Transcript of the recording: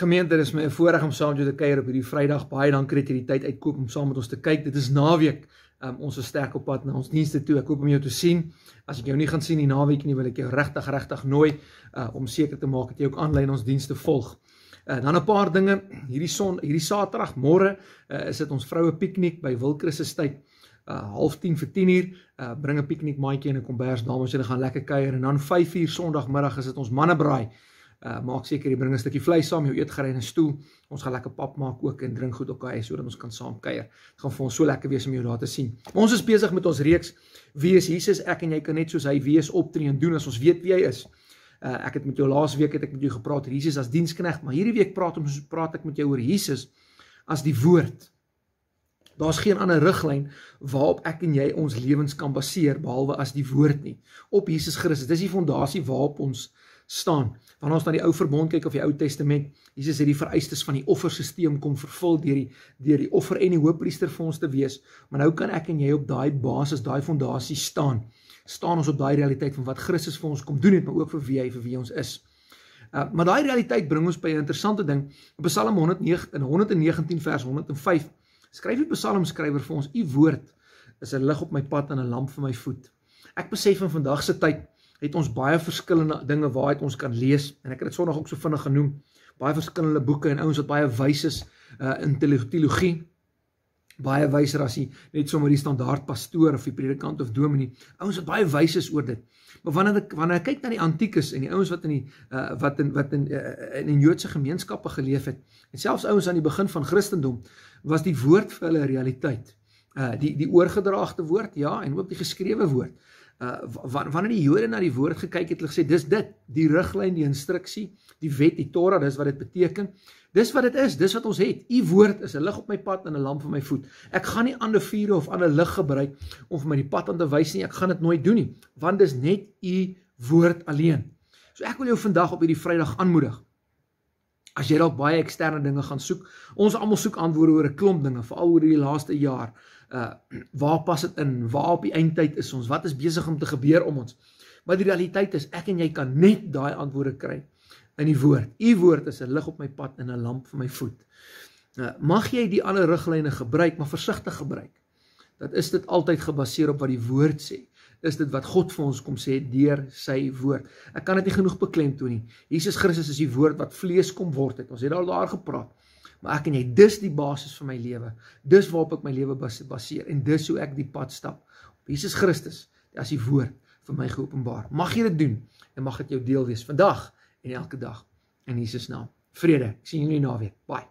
Gemeente, dit is my voorreg om saam met julle te kuier op hierdie Vrydag. Baie dankie dat jy die tyd uitkoop om saam met ons te kyk. Dit is naweek. Um, ons is sterk op pad na ons dienste toe. Ek hoop om jou te sien. As ek jou nie gaan sien die naweek nie, wil ek jou regtig regtig nooi uh, om seker te maak dat jy ook aanlyn ons dienste volg. Uh, dan 'n paar dinge. Hierdie son, hierdie Saterdag môre uh, is dit ons vroue piknik by Wilkrus se tyd. Uh, 10:30 vir 10:00 uh, bring 'n piknikmaatjie en 'n kombers dames en hulle gaan lekker kuier en dan 5:00 Sondagmiddag is dit ons mannebraai. Uh, maak seker jy bring 'n stukkie vleis saam, jou eetgerei en 'n stoel. Ons gaan lekker pap maak ook en drink goed op kaai sodat ons kan saam kuier. Dit gaan vir ons so lekker wees om jou daar te sien. Ons is besig met ons reeks Wie is Jesus? Ek en jy kan net soos hy wees optree en doen as ons weet wie hy is. Uh, ek het met jou laas week het ek met jou gepraat oor Jesus as dienskneg, maar hierdie week praat ons praat ek met jou oor Jesus as die woord. Daar's geen ander riglyn waarop ek en jy ons lewens kan baseer behalwe as die woord nie. Op Jesus Christus. Dis die fondasie waarop ons staan. Wanneer ons na die Ou Verbond kyk of die Ou Testament, Jesus het die vereistes van die offerstelsel kom vervul deur die deur die offer en die hoofpriester vir ons te wees. Maar nou kan ek en jy op daai basis, daai fondasie staan. Staan ons op daai realiteit van wat Christus vir ons kom doen het, maar ook vir wie hy vir wie ons is. Uh, maar daai realiteit bring ons by 'n interessante ding. In Psalm 109 in 119 vers 105 skryf die psalmskrywer vir ons: "U woord is 'n lig op my pad en 'n lamp vir my voet." Ek besef in vandag se tyd het ons baie verskillende dinge waaruit ons kan lees en ek het dit Sondag ook so vinnig genoem. Baie verskillende boeke en ouens wat baie wys is uh, in teologie. Baie wyser as jy net sommer die standaard pastoor of die predikant of dominee. Ouens wat baie wys is oor dit. Maar wanneer ek wanneer ek kyk na die antiekes en die ouens wat in die uh, wat in wat in uh, in in Joodse gemeenskappe geleef het en selfs ouens aan die begin van Christendom was die woord vir hulle realiteit. Uh die die oorgedraagde woord ja en ook die geskrewe woord uh, wanneer die Jode na die woord gekyk het, hulle gesê dis dit, die riglyn, die instruksie, die wet, die Torah, dis wat dit beteken. Dis wat dit is, dis wat ons het. U woord is 'n lig op my pad en 'n lamp vir my voet. Ek gaan nie ander vure of ander lig gebruik om vir my die pad aan te wys nie. Ek gaan dit nooit doen nie, want dis net u woord alleen. So ek wil jou vandag op hierdie Vrydag aanmoedig. As jy dalk baie eksterne dinge gaan soek, ons almal soek antwoorde oor 'n klomp dinge, veral oor die laaste jaar uh waar pas dit in? Waar op die eindtyd is ons? Wat is besig om te gebeur om ons? Maar die realiteit is ek en jy kan net daai antwoorde kry in die woord. U woord is 'n lig op my pad en 'n lamp vir my voet. Uh mag jy die ander riglyne gebruik, maar versigtig gebruik. Dat is dit altyd gebaseer op wat die woord sê. Is dit wat God vir ons kom sê deur sy woord. Ek kan dit nie genoeg beklemtoon nie. Jesus Christus is die woord wat vlees kom word het. Ons het al daar gepraat maar ek en jy dis die basis van my lewe. Dis waarop ek my lewe baseer en dis hoe ek die pad stap op Jesus Christus as die woord vir my geopenbaar. Mag jy dit doen en mag dit jou deel wees vandag en elke dag in Jesus naam. Vrede. Ek sien julle naweek. Baie